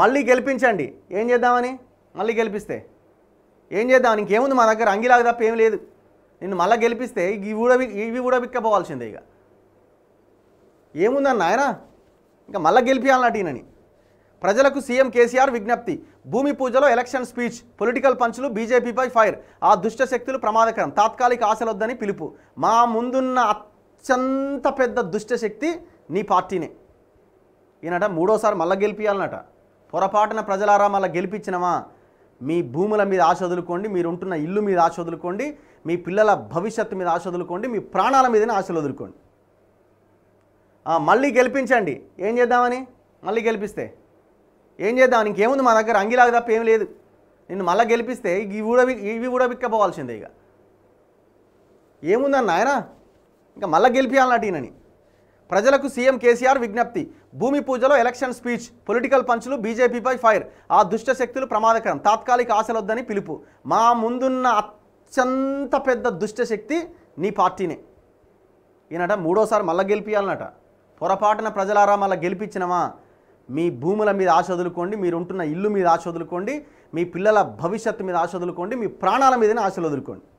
మళ్ళీ గెలిపించండి ఏం చేద్దామని మళ్ళీ గెలిపిస్తే ఏం చేద్దాం ఇంకేముంది మా దగ్గర అంగిలాగ తప్ప ఏం లేదు నిన్ను మళ్ళీ గెలిపిస్తే ఇవి కూడా ఇవి కూడా బిక్కపోవాల్సిందే ఇక ఏముందన్న ఆయన ఇంకా మళ్ళీ ఈయనని ప్రజలకు సీఎం కేసీఆర్ విజ్ఞప్తి భూమి పూజలో ఎలక్షన్ స్పీచ్ పొలిటికల్ పంచులు బీజేపీపై ఫైర్ ఆ దుష్ట శక్తులు ప్రమాదకరం తాత్కాలిక ఆశలొద్దని పిలుపు మా ముందున్న అత్యంత పెద్ద దుష్టశక్తి నీ పార్టీనే ఈయనట మూడోసారి మళ్ళీ గెలిపియాలన్నట పొరపాటున ప్రజలారా మళ్ళీ గెలిపించినమా మీ భూముల మీద ఆశ వదులుకోండి మీరు ఉంటున్న ఇల్లు మీద ఆశ వదులుకోండి మీ పిల్లల భవిష్యత్తు మీద ఆశ వదులుకోండి మీ ప్రాణాల మీదనే ఆశలు వదులుకోండి మళ్ళీ గెలిపించండి ఏం చేద్దామని మళ్ళీ గెలిపిస్తే ఏం చేద్దామని ఇంకేముంది మా దగ్గర అంగిలాగ తప్ప ఏం లేదు నిన్ను మళ్ళీ గెలిపిస్తే ఇవి కూడా ఇవి కూడా ఇక ఏముందన్న ఆయన ఇంకా మళ్ళీ గెలిపియాలన్నట్టు ఈయనని ప్రజలకు సీఎం కేసీఆర్ విజ్ఞప్తి భూమి పూజలో ఎలక్షన్ స్పీచ్ పొలిటికల్ పంచులు బీజేపీపై ఫైర్ ఆ దుష్ట శక్తులు ప్రమాదకరం తాత్కాలిక ఆశలొద్దని పిలుపు మా ముందున్న అత్యంత పెద్ద దుష్ట శక్తి నీ పార్టీనే ఈయనట మూడోసారి మళ్ళీ గెలిపియాలన్నట పొరపాటున ప్రజలారా మళ్ళీ గెలిపించినమా మీ భూముల మీద ఆశ వదులుకోండి మీరుంటున్న ఇల్లు మీద ఆశ వదులుకోండి మీ పిల్లల భవిష్యత్తు మీద ఆశ వదులుకోండి మీ ప్రాణాల మీదనే ఆశలు వదులుకోండి